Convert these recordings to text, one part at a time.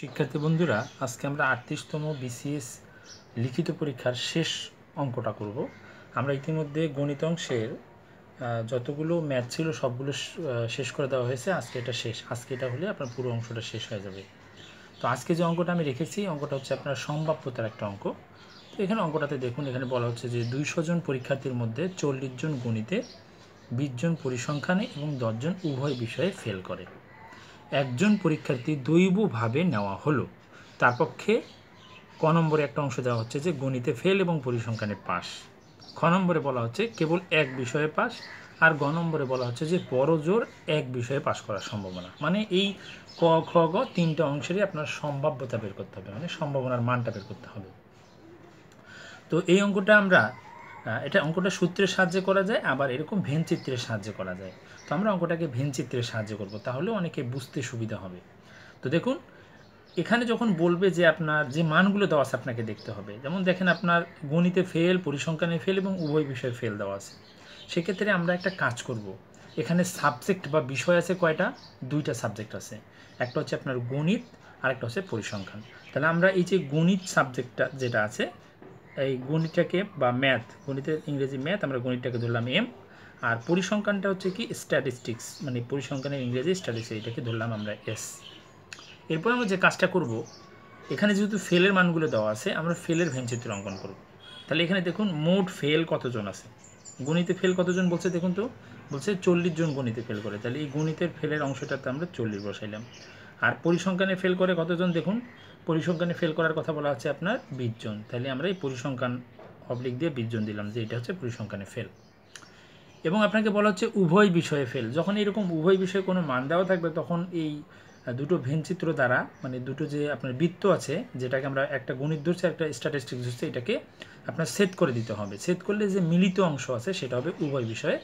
শিক্ষার্থী বন্ধুরা আজকে আমরা আটত্রিশতম বিসিএস লিখিত পরীক্ষার শেষ অঙ্কটা করব আমরা ইতিমধ্যে গণিত অংশের যতগুলো ম্যাথ ছিল সবগুলো শেষ করে দেওয়া হয়েছে আজকে এটা শেষ আজকে এটা হলে আপনার পুরো অংশটা শেষ হয়ে যাবে তো আজকে যে অঙ্কটা আমি রেখেছি অঙ্কটা হচ্ছে আপনার সম্ভাব্যতার একটা অঙ্ক তো এখানে অঙ্কটাতে দেখুন এখানে বলা হচ্ছে যে দুইশো জন পরীক্ষার্থীর মধ্যে চল্লিশ জন গণিতে বিশ জন পরিসংখ্যানে এবং দশজন উভয় বিষয়ে ফেল করে একজন পরীক্ষার্থী দৈবভাবে নেওয়া হলো তার পক্ষে ক নম্বরে একটা অংশ দেওয়া হচ্ছে যে গণিতে ফেল এবং পরিসংখ্যানে পাস খ নম্বরে বলা হচ্ছে কেবল এক বিষয়ে পাস আর গ নম্বরে বলা হচ্ছে যে বড় জোর এক বিষয়ে পাশ করার সম্ভাবনা মানে এই ক খ গ তিনটা অংশেরই আপনার সম্ভাব্যতা বের করতে হবে মানে সম্ভাবনার মানটা বের করতে হবে তো এই অঙ্কটা আমরা এটা অঙ্কটা সূত্রের সাহায্যে করা যায় আবার এরকম ভেন চিত্রের সাহায্যে করা যায় তো আমরা অঙ্কটাকে ভেন চিত্রের সাহায্যে করব তাহলে অনেকে বুঝতে সুবিধা হবে তো দেখুন এখানে যখন বলবে যে আপনার যে মানগুলো দেওয়া আছে আপনাকে দেখতে হবে যেমন দেখেন আপনার গণিতে ফেল পরিসংখ্যানে ফেল এবং উভয় বিষয়ে ফেল দেওয়া আছে সেক্ষেত্রে আমরা একটা কাজ করব। এখানে সাবজেক্ট বা বিষয় আছে কয়টা দুইটা সাবজেক্ট আছে একটা হচ্ছে আপনার গণিত আরেকটা হচ্ছে পরিসংখ্যান তাহলে আমরা এই যে গণিত সাবজেক্টটা যেটা আছে এই গণিতটাকে বা ম্যাথ গণিতের ইংরেজি ম্যাথ আমরা গণিতটাকে ধরলাম এম আর পরিসংখ্যানটা হচ্ছে কি স্ট্যাটিস্টিক্স মানে পরিসংখ্যানের ইংরেজি স্ট্যাটিস্টিক্স এটাকে ধরলাম আমরা এস এরপর আমরা যে কাজটা করব এখানে যেহেতু ফেলের মানগুলো দেওয়া আছে আমরা ফেলের ভেনচিত্র অঙ্কন করব তাহলে এখানে দেখুন মোট ফেল কতজন আছে গণিতে ফেল কতজন বলছে দেখুন তো বলছে চল্লিশ জন গণিতে ফেল করে তাহলে এই গণিতের ফেলের অংশটাতে আমরা চল্লিশ বসাইলাম আর পরিসংখ্যানে ফেল করে কতজন দেখুন পরিসংখ্যানে ফেল করার কথা বলা হচ্ছে আপনার বিশজন তাহলে আমরা এই পরিসংখ্যান অবলিক দিয়ে বিশজন দিলাম যে এটা হচ্ছে পরিসংখ্যানে ফেল এবং আপনাকে বলা হচ্ছে উভয় বিষয়ে ফেল যখন এরকম উভয় বিষয়ে কোনো মান দেওয়া থাকবে তখন এই দুটো ভেনচিত্র দ্বারা মানে দুটো যে আপনার বৃত্ত আছে যেটাকে আমরা একটা গণিত ধরছি একটা স্ট্যাটিস্টিক ধরছি এটাকে আপনার সেট করে দিতে হবে সেট করলে যে মিলিত অংশ আছে সেটা হবে উভয় বিষয়ে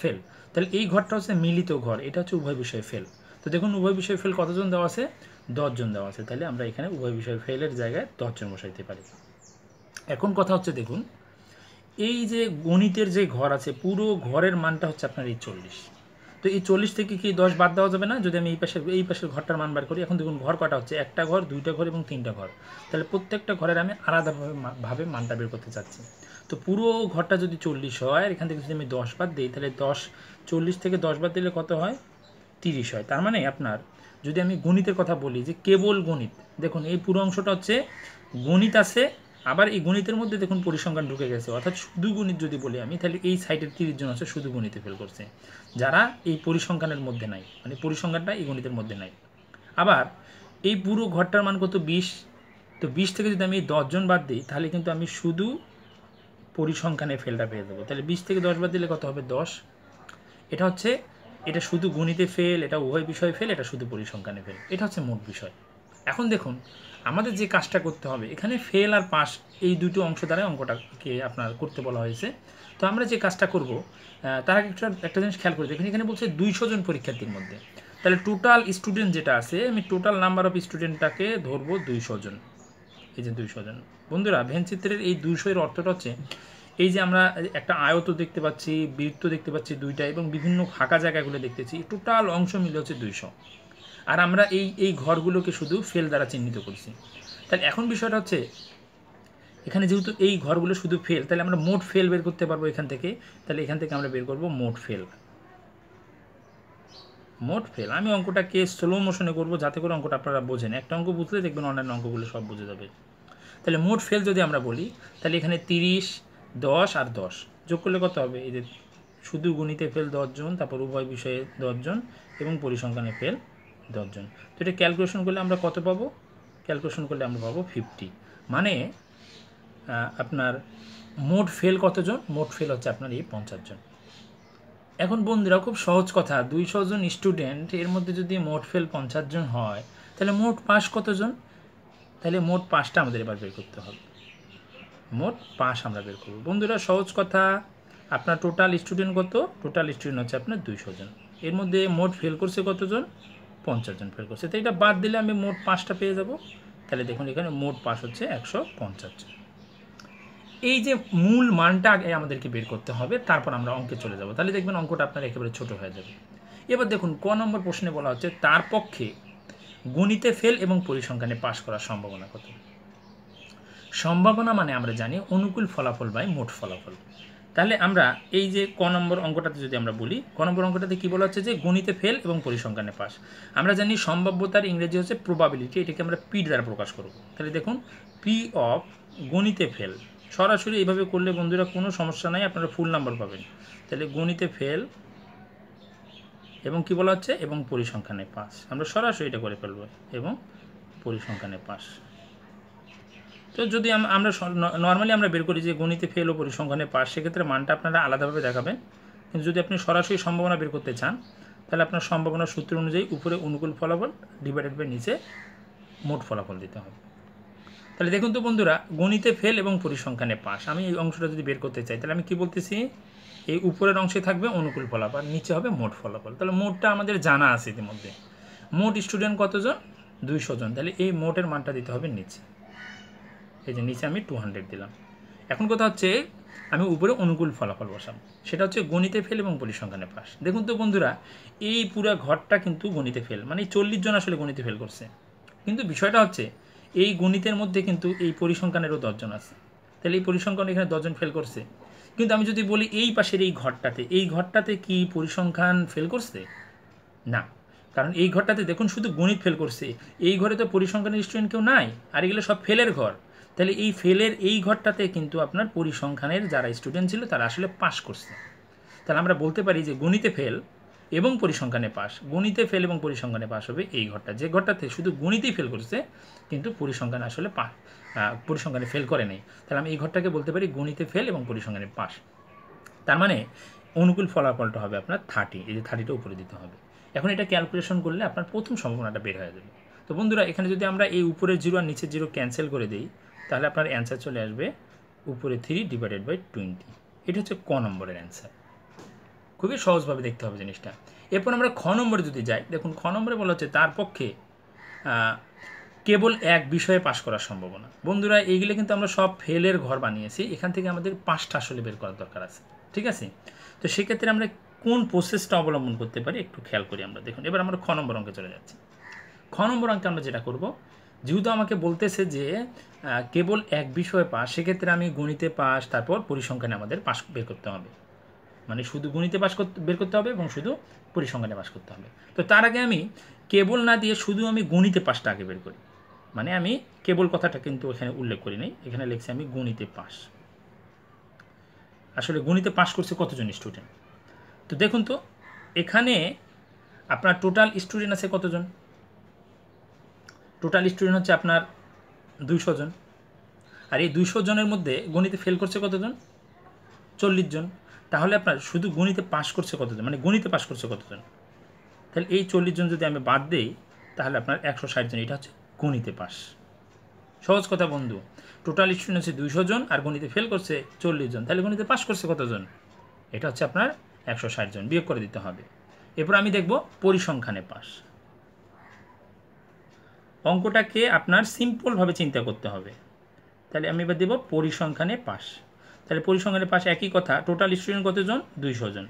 ফেল তাহলে এই ঘরটা হচ্ছে মিলিত ঘর এটা হচ্ছে উভয় বিষয়ে ফেল তো দেখুন উভয় বিষয়ে ফেল কতজন দেওয়া আছে দশজন দেওয়া আছে তাহলে আমরা এখানে উভয় বিষয় ফেলের জায়গায় দশজন বসাইতে পারি এখন কথা হচ্ছে দেখুন এই যে গণিতের যে ঘর আছে পুরো ঘরের মানটা হচ্ছে আপনার এই চল্লিশ তো এই চল্লিশ থেকে কি দশ বাদ দেওয়া যাবে না যদি আমি এই পাশের এই পাশের ঘরটার মান বার করি এখন দেখুন ঘর কটা হচ্ছে একটা ঘর দুইটা ঘর এবং তিনটা ঘর তাহলে প্রত্যেকটা ঘরের আমি আলাদাভাবে ভাবে মানটা বের করতে চাচ্ছি তো পুরো ঘরটা যদি চল্লিশ হয় আর এখান থেকে যদি আমি দশ বাদ দিই তাহলে দশ চল্লিশ থেকে দশ বাদ দিলে কত হয় তিরিশ হয় তার মানে আপনার যদি আমি গণিতের কথা বলি যে কেবল গণিত দেখুন এই পুরো অংশটা হচ্ছে গণিত আছে আবার এই গণিতের মধ্যে দেখুন পরিসংখ্যান ঢুকে গেছে অর্থাৎ শুধু গণিত যদি বলি আমি তাহলে এই সাইডের তিরিশ জন আছে শুধু গণিতে ফেল করছে যারা এই পরিসংখ্যানের মধ্যে নাই মানে পরিসংখ্যানটা এই গণিতের মধ্যে নাই আবার এই পুরো ঘরটার মান কত বিশ তো বিশ থেকে যদি আমি দশজন বাদ দিই তাহলে কিন্তু আমি শুধু পরিসংখ্যানে ফেলটা পেয়ে দেবো তাহলে বিশ থেকে দশ বাদ দিলে কত হবে দশ এটা হচ্ছে এটা শুধু গণিতে ফেল এটা উভয় বিষয়ে ফেল এটা শুধু পরিসংখ্যানে ফেল এটা হচ্ছে মোট বিষয় এখন দেখুন আমাদের যে কাজটা করতে হবে এখানে ফেল আর পাস এই দুটো অংশ দ্বারাই অঙ্কটাকে আপনার করতে বলা হয়েছে তো আমরা যে কাজটা করব তার আগে একটা একটা জিনিস খেয়াল করে দেখুন এখানে বলছে দুইশো জন পরীক্ষার্থীর মধ্যে তাহলে টোটাল স্টুডেন্ট যেটা আছে আমি টোটাল নাম্বার অফ স্টুডেন্টটাকে ধরবো দুইশো জন এই যে দুইশো জন বন্ধুরা ভেনচিত্রের এই দুইশোর অর্থটা হচ্ছে এই যে আমরা একটা আয়ত দেখতে পাচ্ছি বৃত্ত দেখতে পাচ্ছি দুইটা এবং বিভিন্ন ফাঁকা জায়গাগুলো দেখতেছি টোটাল অংশ মিলে হচ্ছে দুইশো আর আমরা এই এই ঘরগুলোকে শুধু ফেল দ্বারা চিহ্নিত করছি তাহলে এখন বিষয়টা হচ্ছে এখানে যেহেতু এই ঘরগুলো শুধু ফেল তাহলে আমরা মোট ফেল বের করতে পারবো এখান থেকে তাহলে এখান থেকে আমরা বের করব মোট ফেল মোট ফেল আমি অঙ্কটাকে স্লো মোশনে করব যাতে করে অঙ্কটা আপনারা বোঝেন একটা অঙ্ক বুঝলে দেখবেন অন্যান্য অঙ্কগুলো সব বুঝে যাবে তাহলে মোট ফেল যদি আমরা বলি তাহলে এখানে তিরিশ দশ আর দশ যোগ করলে কত হবে এই যে শুধু গণিতে ফেল জন তারপর উভয় বিষয়ে দশজন এবং পরিসংখ্যানে ফেল জন তো এটা ক্যালকুলেশন করলে আমরা কত পাবো ক্যালকুলেশন করলে আমরা পাবো ফিফটি মানে আপনার মোট ফেল কতজন মোট ফেল হচ্ছে আপনার এই পঞ্চাশ জন এখন বন্ধুরা খুব সহজ কথা দুইশো জন স্টুডেন্ট এর মধ্যে যদি মোট ফেল পঞ্চাশ জন হয় তাহলে মোট পাস কতজন তাহলে মোট পাসটা আমাদের এবার বের করতে হবে মোট পাঁচ আমরা বের করব বন্ধুরা সহজ কথা আপনার টোটাল স্টুডেন্ট কত টোটাল স্টুডেন্ট হচ্ছে আপনার দুইশো জন এর মধ্যে মোট ফেল করছে কতজন পঞ্চাশ জন ফেল করছে তো এটা বাদ দিলে আমি মোট পাঁচটা পেয়ে যাব তাহলে দেখুন এখানে মোট পাস হচ্ছে একশো পঞ্চাশ জন এই যে মূল মানটা আমাদেরকে বের করতে হবে তারপর আমরা অঙ্কে চলে যাব তাহলে দেখবেন অঙ্কটা আপনার একেবারে ছোট হয়ে যাবে এবার দেখুন ক নম্বর প্রশ্নে বলা হচ্ছে তার পক্ষে গণিতে ফেল এবং পরিসংখ্যানে পাশ করার সম্ভাবনা কত সম্ভাবনা মানে আমরা জানি অনুকূল ফলাফল বাই মোট ফলাফল তাহলে আমরা এই যে ক নম্বর অঙ্কটাতে যদি আমরা বলি ক নম্বর অঙ্কটাতে কী বলা হচ্ছে যে গণিতে ফেল এবং পরিসংখ্যানে পাস আমরা জানি সম্ভাব্যতার ইংরেজি হচ্ছে প্রবাবিলিটি এটাকে আমরা পি দ্বারা প্রকাশ করব তাহলে দেখুন পি অফ গণিতে ফেল সরাসরি এইভাবে করলে বন্ধুরা কোনো সমস্যা নাই আপনারা ফুল নাম্বার পাবেন তাহলে গণিতে ফেল এবং কি বলা হচ্ছে এবং পরিসংখ্যানে পাস আমরা সরাসরি এটা করে ফেলব এবং পরিসংখ্যানে পাস তো যদি আমরা নর্মালি আমরা বের করি যে গণিতে ফেল ও পরিসংখ্যানে পাস সেক্ষেত্রে মানটা আপনারা আলাদাভাবে দেখাবেন কিন্তু যদি আপনি সরাসরি সম্ভাবনা বের করতে চান তাহলে আপনার সম্ভাবনা সূত্র অনুযায়ী উপরে অনুকূল ফলাফল ডিভাইডেড বাই নিচে মোট ফলাফল দিতে হবে তাহলে দেখুন তো বন্ধুরা গণিতে ফেল এবং পরিসংখ্যানে পাস আমি এই অংশটা যদি বের করতে চাই তাহলে আমি কি বলতেছি এই উপরের অংশে থাকবে অনুকূল ফলাফল নিচে হবে মোট ফলাফল তাহলে মোটটা আমাদের জানা আছে ইতিমধ্যে মোট স্টুডেন্ট কতজন দুইশো জন তাহলে এই মোটের মানটা দিতে হবে নিচে এই যে নিচে আমি টু হান্ড্রেড দিলাম এখন কথা হচ্ছে আমি উপরে অনুকূল ফলাফল বসাম সেটা হচ্ছে গণিতে ফেল এবং পরিসংখ্যানে পাস দেখুন তো বন্ধুরা এই পুরো ঘরটা কিন্তু গণিতে ফেল মানে চল্লিশ জন আসলে গণিতে ফেল করছে কিন্তু বিষয়টা হচ্ছে এই গণিতের মধ্যে কিন্তু এই পরিসংখ্যানেরও দশজন আছে তাহলে এই পরিসংখ্যান এখানে দশজন ফেল করছে কিন্তু আমি যদি বলি এই পাশের এই ঘরটাতে এই ঘরটাতে কি পরিসংখ্যান ফেল করছে না কারণ এই ঘরটাতে দেখুন শুধু গণিত ফেল করছে এই ঘরে তো পরিসংখ্যানের স্টুডেন্ট কেউ নাই আর এগুলো সব ফেলের ঘর তাহলে এই ফেলের এই ঘরটাতে কিন্তু আপনার পরিসংখ্যানের যারা স্টুডেন্ট ছিল তারা আসলে পাশ করছে তাহলে আমরা বলতে পারি যে গণিতে ফেল এবং পরিসংখ্যানে পাস গণিতে ফেল এবং পরিসংখ্যানে পাস হবে এই ঘরটা যে ঘরটাতে শুধু গণিতেই ফেল করছে কিন্তু পরিসংখ্যান আসলে পা পরিসংখ্যানে ফেল করে নেই তাহলে আমি এই ঘরটাকে বলতে পারি গণিতে ফেল এবং পরিসংখ্যানে পাস তার মানে অনুকূল ফলাফলটা হবে আপনার থার্টি এই যে থার্টিটা উপরে দিতে হবে এখন এটা ক্যালকুলেশন করলে আপনার প্রথম সম্ভাবনাটা বের হয়ে যাবে তো বন্ধুরা এখানে যদি আমরা এই উপরের জিরো আর নিচের জিরো ক্যান্সেল করে দিই তাহলে আপনার অ্যান্সার চলে আসবে উপরে থ্রি ডিভাইডেড বাই টোয়েন্টি এটা হচ্ছে ক নম্বরের অ্যান্সার খুবই সহজভাবে দেখতে হবে জিনিসটা এরপর আমরা খ নম্বরে যদি যাই দেখুন খ নম্বরে বলা হচ্ছে তার পক্ষে কেবল এক বিষয়ে পাশ করার সম্ভাবনা বন্ধুরা এইগুলো কিন্তু আমরা সব ফেলের ঘর বানিয়েছি এখান থেকে আমাদের পাঁচটা আসলে বের করার দরকার আছে ঠিক আছে তো সেক্ষেত্রে আমরা কোন প্রসেসটা অবলম্বন করতে পারি একটু খেয়াল করি আমরা দেখুন এবার আমরা খ নম্বর অঙ্কে চলে যাচ্ছি খ নম্বর অঙ্কে আমরা যেটা করব যেহেতু আমাকে বলতেছে যে কেবল এক বিষয়ে পাস সেক্ষেত্রে আমি গণিতে পাস তারপর পরিসংখ্যানে আমাদের পাস বের করতে হবে মানে শুধু গণিতে পাস করতে বের করতে হবে এবং শুধু পরিসংখ্যানে পাস করতে হবে তো তার আগে আমি কেবল না দিয়ে শুধু আমি গণিতে পাসটা আগে বের করি মানে আমি কেবল কথাটা কিন্তু এখানে উল্লেখ করি নাই এখানে লিখছি আমি গণিতে পাস আসলে গণিতে পাস করছে কতজন স্টুডেন্ট তো দেখুন তো এখানে আপনার টোটাল স্টুডেন্ট আছে কতজন টোটাল স্টুডেন্ট হচ্ছে আপনার দুইশো জন আর এই দুইশো জনের মধ্যে গণিতে ফেল করছে কতজন চল্লিশ জন তাহলে আপনার শুধু গণিতে পাশ করছে কতজন মানে গণিতে পাশ করছে কতজন তাহলে এই চল্লিশ জন যদি আমি বাদ দিই তাহলে আপনার একশো ষাট জন এটা হচ্ছে গণিতে পাশ সহজ কথা বন্ধু টোটাল স্টুডেন্ট হচ্ছে দুইশো জন আর গণিতে ফেল করছে চল্লিশ জন তাহলে গণিতে পাশ করছে কতজন এটা হচ্ছে আপনার একশো ষাট জন বিয়োগ করে দিতে হবে এরপর আমি দেখব পরিসংখ্যানে পাশ অঙ্কটাকে আপনার সিম্পলভাবে চিন্তা করতে হবে তাহলে আমি এবার দেব পরিসংখ্যানে পাশ তাহলে পরিসংখ্যানে পাশ একই কথা টোটাল স্টুডেন্ট কতজন দুইশো জন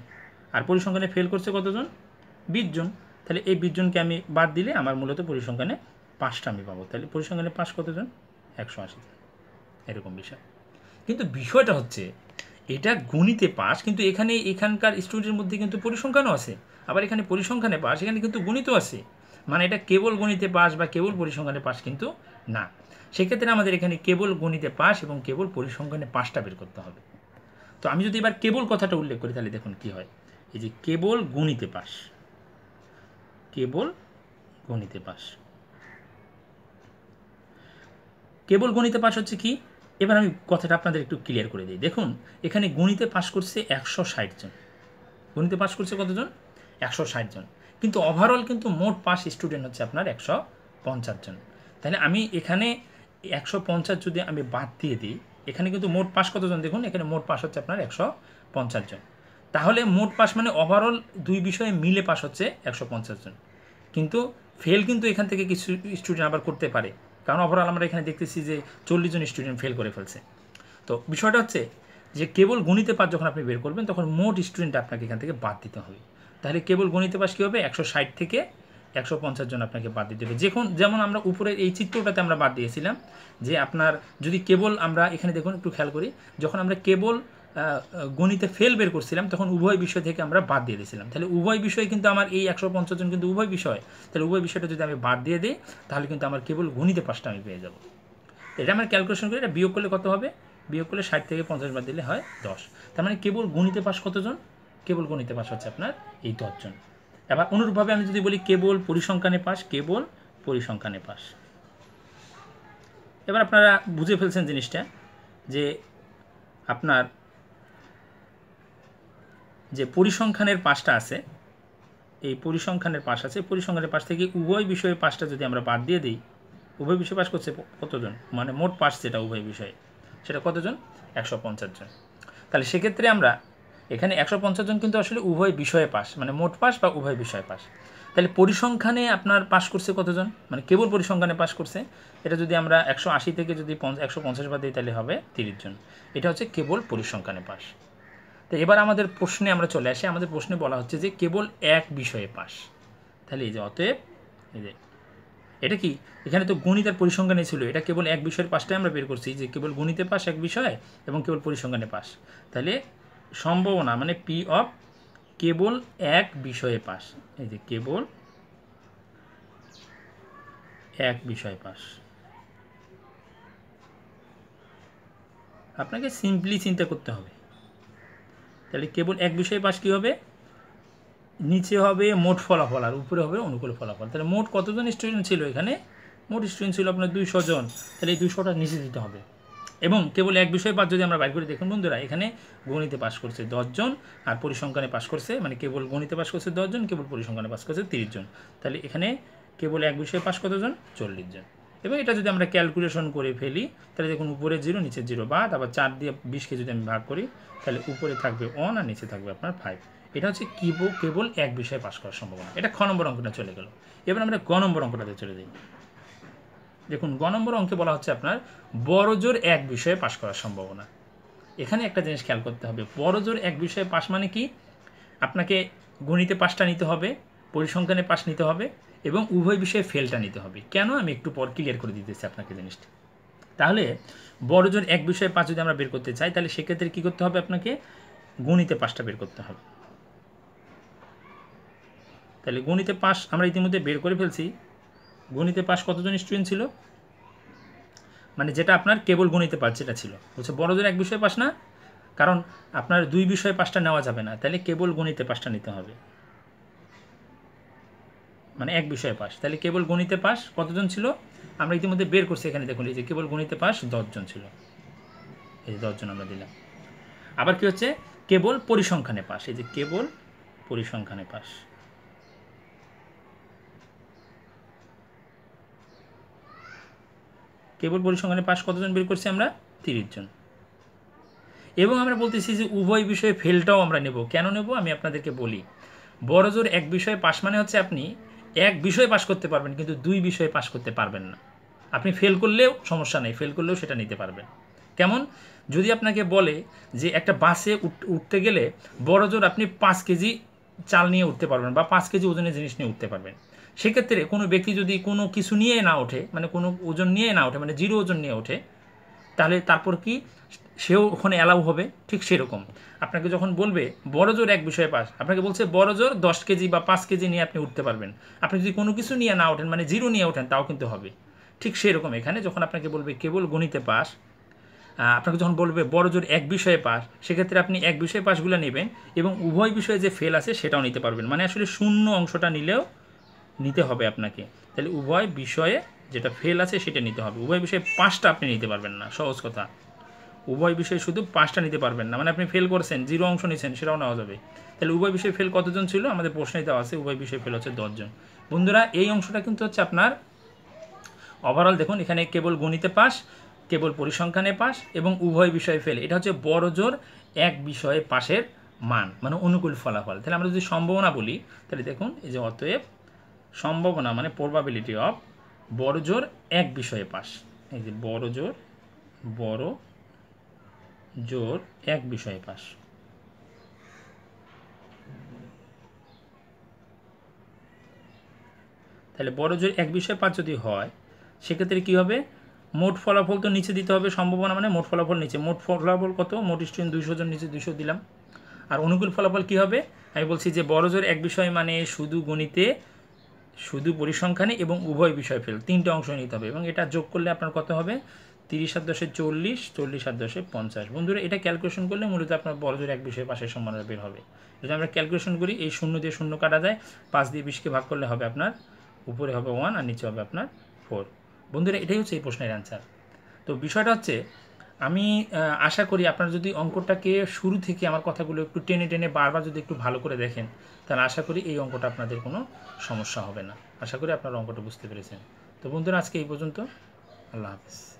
আর পরিসংখ্যানে ফেল করছে কতজন বিশ জন তাহলে এই বিশ জনকে আমি বাদ দিলে আমার মূলত পরিসংখ্যানে পাঁচটা আমি পাবো তাহলে পরিসংখ্যানে পাঁচ কতজন একশো আশি এরকম বিষয় কিন্তু বিষয়টা হচ্ছে এটা গণিতে পাস কিন্তু এখানে এখানকার স্টুডেন্টের মধ্যে কিন্তু পরিসংখ্যানও আছে আবার এখানে পরিসংখ্যানে পাস এখানে কিন্তু গণিতও আছে মানে এটা কেবল গণিতে পাস বা কেবল পরিসংখ্যানে পাস কিন্তু না সেক্ষেত্রে আমাদের এখানে কেবল গণিতে পাস এবং কেবল পরিসংখ্যানে পাসটা বের করতে হবে তো আমি যদি এবার কেবল কথাটা উল্লেখ করি তাহলে দেখুন কি হয় এই যে কেবল গণিতে পাস কেবল গণিতে পাস কেবল গণিতে পাস হচ্ছে কি এবার আমি কথাটা আপনাদের একটু ক্লিয়ার করে দিই দেখুন এখানে গণিতে পাস করছে একশো ষাট জন গণিতে পাস করছে কতজন একশো ষাট জন কিন্তু ওভারঅল কিন্তু মোট পাস স্টুডেন্ট হচ্ছে আপনার একশো পঞ্চাশ জন তাহলে আমি এখানে একশো পঞ্চাশ যদি আমি বাদ দিয়ে দিই এখানে কিন্তু মোট পাস কতজন দেখুন এখানে মোট পাস হচ্ছে আপনার একশো পঞ্চাশ জন তাহলে মোট পাস মানে ওভারঅল দুই বিষয়ে মিলে পাস হচ্ছে একশো পঞ্চাশ জন কিন্তু ফেল কিন্তু এখান থেকে কিছু স্টুডেন্ট আবার করতে পারে কারণ ওভারঅল আমরা এখানে দেখতেছি যে চল্লিশ জন স্টুডেন্ট ফেল করে ফেলছে তো বিষয়টা হচ্ছে যে কেবল গণিতে পাস যখন আপনি বের করবেন তখন মোট স্টুডেন্ট আপনাকে এখান থেকে বাদ দিতে হবে তাহলে কেবল গণিতে পাশ কী হবে একশো ষাট থেকে একশো পঞ্চাশ জন আপনাকে বাদ দিতে হবে যে যেমন আমরা উপরের এই চিত্রটাতে আমরা বাদ দিয়েছিলাম যে আপনার যদি কেবল আমরা এখানে দেখুন একটু খেয়াল করি যখন আমরা কেবল গণিতে ফেল বের করছিলাম তখন উভয় বিষয় থেকে আমরা বাদ দিয়ে দিয়েছিলাম তাহলে উভয় বিষয় কিন্তু আমার এই একশো পঞ্চাশ জন কিন্তু উভয় বিষয় তাহলে উভয় বিষয়টা যদি আমি বাদ দিয়ে দিই তাহলে কিন্তু আমার কেবল গণিতে পাশটা আমি পেয়ে যাব এটা আমরা ক্যালকুলেশন করি এটা বিয়োগ করলে কত হবে বিয়োগ করলে ষাট থেকে পঞ্চাশ বাদ দিলে হয় দশ তার মানে কেবল গণিতে পাশ কতজন কেবল গণিতে পাশ হচ্ছে আপনার এই দশজন এবার অনুরূপভাবে আমি যদি বলি কেবল পরিসংখ্যানে পাশ কেবল পরিসংখ্যানে পাশ এবার আপনারা বুঝে ফেলছেন জিনিসটা যে আপনার যে পরিসংখ্যানের পাশটা আছে এই পরিসংখ্যানের পাশ আছে পরিসংখ্যানের পাশ থেকে উভয় বিষয়ে পাশটা যদি আমরা বাদ দিয়ে দিই উভয় বিষয়ে পাশ করছে কতজন মানে মোট পাশ যেটা উভয় বিষয়ে সেটা কতজন একশো জন তাহলে সেক্ষেত্রে আমরা এখানে একশো জন কিন্তু আসলে উভয় বিষয়ে পাস মানে মোট পাস বা উভয় বিষয়ে পাস তাহলে পরিসংখ্যানে আপনার পাশ করছে কতজন মানে কেবল পরিসংখ্যানে পাস করছে এটা যদি আমরা একশো আশি থেকে যদি একশো পঞ্চাশ বাদ দিই তাহলে হবে তিরিশ জন এটা হচ্ছে কেবল পরিসংখ্যানে পাস তো এবার আমাদের প্রশ্নে আমরা চলে আসি আমাদের প্রশ্নে বলা হচ্ছে যে কেবল এক বিষয়ে পাস তাহলে এই যে অতএব এই যে এটা কি এখানে তো গণিত আর পরিসংখ্যানে ছিল এটা কেবল এক বিষয়ের পাশটাই আমরা বের করছি যে কেবল গণিতে পাস এক বিষয় এবং কেবল পরিসংখ্যানে পাস তাহলে সম্ভাবনা মানে পি অফ কেবল এক বিষয়ে পাস এই যে কেবল এক বিষয়ে পাস আপনাকে সিম্পলি চিন্তা করতে হবে তাহলে কেবল এক বিষয়ে পাস কী হবে নিচে হবে মোট ফলাফল আর উপরে হবে অনুকূল ফলাফল তাহলে মোট কতজন স্টুডেন্ট ছিল এখানে মোট স্টুডেন্ট ছিল আপনার দুইশো জন তাহলে এই দুশোটা নিচে দিতে হবে এবং কেবল এক বিষয়ে পাঁচ যদি আমরা বাইর করি দেখুন বন্ধুরা এখানে গণিতে পাশ করছে জন আর পরিসংখ্যানে পাশ করছে মানে কেবল গণিতে পাশ করছে জন কেবল পরিসংখ্যানে পাশ করছে তিরিশ জন তাহলে এখানে কেবল এক বিষয়ে পাশ কতজন চল্লিশ জন এবং এটা যদি আমরা ক্যালকুলেশন করে ফেলি তাহলে দেখুন উপরে জিরো নিচে জিরো বাদ আবার চার দিয়ে বিশকে যদি আমি ভাগ করি তাহলে উপরে থাকবে ওয়ান আর নিচে থাকবে আপনার ফাইভ এটা হচ্ছে কিবো কেবল এক বিষয়ে পাশ করার সম্ভাবনা এটা খ নম্বর অঙ্কটা চলে গেল এবার আমরা গ নম্বর অঙ্কটাতে চলে যাই দেখুন গ নম্বর অঙ্কে বলা হচ্ছে আপনার বড়জোর এক বিষয়ে পাশ করার সম্ভাবনা এখানে একটা জিনিস খেয়াল করতে হবে বড়জোর এক বিষয়ে পাশ মানে কি আপনাকে গণিতে পাশটা নিতে হবে পরিসংখ্যানে পাশ নিতে হবে এবং উভয় বিষয়ে ফেলটা নিতে হবে কেন আমি একটু পর ক্লিয়ার করে দিতেছি আপনাকে জিনিসটি তাহলে বড়জোর এক বিষয়ে পাঁচ যদি আমরা বের করতে চাই তাহলে সেক্ষেত্রে কী করতে হবে আপনাকে গণিতে পাশটা বের করতে হবে তাহলে গণিতে পাশ আমরা ইতিমধ্যে বের করে ফেলছি গণিতে পাশ কতজন স্টুডেন্ট ছিল মানে যেটা আপনার কেবল গণিতে পাস যেটা ছিল বলছে বড়দের এক বিষয়ে পাস না কারণ আপনার দুই বিষয়ে পাসটা নেওয়া যাবে না তাহলে কেবল গণিতে পাসটা নিতে হবে মানে এক বিষয়ে পাস তাহলে কেবল গণিতে পাস কতজন ছিল আমরা ইতিমধ্যে বের করছি এখানে দেখুন এই যে কেবল গণিতে পাস দশজন ছিল এই যে দশজন আমরা দিলাম আবার কি হচ্ছে কেবল পরিসংখ্যানে পাস এই যে কেবল পরিসংখ্যানে পাস কেবল পরিসংখ্যানে পাশ কতজন বের করছি আমরা তিরিশ জন এবং আমরা বলতেছি যে উভয় বিষয়ে ফেলটাও আমরা নেব কেন নেব আমি আপনাদেরকে বলি বড় জোর এক বিষয়ে পাশ মানে হচ্ছে আপনি এক বিষয়ে পাশ করতে পারবেন কিন্তু দুই বিষয়ে পাশ করতে পারবেন না আপনি ফেল করলেও সমস্যা নেই ফেল করলেও সেটা নিতে পারবেন কেমন যদি আপনাকে বলে যে একটা বাসে উঠতে গেলে বড় জোর আপনি পাঁচ কেজি চাল নিয়ে উঠতে পারবেন বা পাঁচ কেজি ওজনের জিনিস নিয়ে উঠতে পারবেন সেক্ষেত্রে কোনো ব্যক্তি যদি কোনো কিছু নিয়ে না ওঠে মানে কোনো ওজন নিয়ে না ওঠে মানে জিরো ওজন নিয়ে ওঠে তাহলে তারপর কি সেও ওখানে অ্যালাউ হবে ঠিক সেরকম আপনাকে যখন বলবে বড় জোর এক বিষয়ে পাস আপনাকে বলছে বড় জোর দশ কেজি বা পাঁচ কেজি নিয়ে আপনি উঠতে পারবেন আপনি যদি কোনো কিছু নিয়ে না ওঠেন মানে জিরো নিয়ে ওঠেন তাও কিন্তু হবে ঠিক সেরকম এখানে যখন আপনাকে বলবে কেবল গণিতে পাস আপনাকে যখন বলবে বড় জোর এক বিষয়ে পাস সেক্ষেত্রে আপনি এক বিষয়ে পাসগুলো নেবেন এবং উভয় বিষয়ে যে ফেল আছে সেটাও নিতে পারবেন মানে আসলে শূন্য অংশটা নিলেও নিতে হবে আপনাকে তাহলে উভয় বিষয়ে যেটা ফেল আছে সেটা নিতে হবে উভয় বিষয়ে পাঁচটা আপনি নিতে পারবেন না সহজ কথা উভয় বিষয়ে শুধু পাঁচটা নিতে পারবেন না মানে আপনি ফেল করছেন জিরো অংশ নিয়েছেন সেটাও নেওয়া যাবে তাহলে উভয় বিষয়ে ফেল কতজন ছিল আমাদের প্রশ্নে দেওয়া আছে উভয় বিষয়ে ফেল হচ্ছে দশজন বন্ধুরা এই অংশটা কিন্তু হচ্ছে আপনার ওভারঅল দেখুন এখানে কেবল গণিতে পাস কেবল পরিসংখ্যানে পাস এবং উভয় বিষয়ে ফেল এটা হচ্ছে বড় জোর এক বিষয়ে পাশের মান মানে অনুকূল ফলাফল তাহলে আমরা যদি সম্ভাবনা বলি তাহলে দেখুন এই যে অতএব সম্ভাবনা মানে প্রবাবিলিটি অফ বড় জোর এক বিষয়ে পাস এই যে বড় জোর বড় জোর এক বিষয়ে পাস তাহলে বড় জোর এক বিষয়ে পাস যদি হয় সেক্ষেত্রে কী হবে মোট ফলাফল তো নিচে দিতে হবে সম্ভাবনা মানে মোট ফলাফল নিচে মোট ফলাফল কত মোট স্টুডেন্ট দুইশো জন নিচে দুইশো দিলাম আর অনুকূল ফলাফল কী হবে আমি বলছি যে বড় জোর এক বিষয় মানে শুধু গণিতে শুধু পরিসংখ্যানে এবং উভয় বিষয় ফেল তিনটে অংশ নিতে হবে এবং এটা যোগ করলে আপনার কত হবে তিরিশ সাত দশে চল্লিশ চল্লিশ সাত দশে পঞ্চাশ বন্ধুরা এটা ক্যালকুলেশন করলে মূলত আপনার বড়জোর এক বিষয়ে পাশের সম্মানের বের হবে যদি আমরা ক্যালকুলেশন করি এই শূন্য দিয়ে শূন্য কাটা যায় পাঁচ দিয়ে বিশকে ভাগ করলে হবে আপনার উপরে হবে ওয়ান আর নিচে হবে আপনার ফোর বন্ধুরা এটাই হচ্ছে এই প্রশ্নের অ্যান্সার তো বিষয়টা হচ্ছে আমি আশা করি আপনারা যদি অঙ্কটাকে শুরু থেকে আমার কথাগুলো একটু টেনে টেনে বারবার যদি একটু ভালো করে দেখেন তাহলে আশা করি এই অঙ্কটা আপনাদের কোনো সমস্যা হবে না আশা করি আপনারা অঙ্কটা বুঝতে পেরেছেন তো বন্ধুরা আজকে এই পর্যন্ত আল্লাহ হাফিজ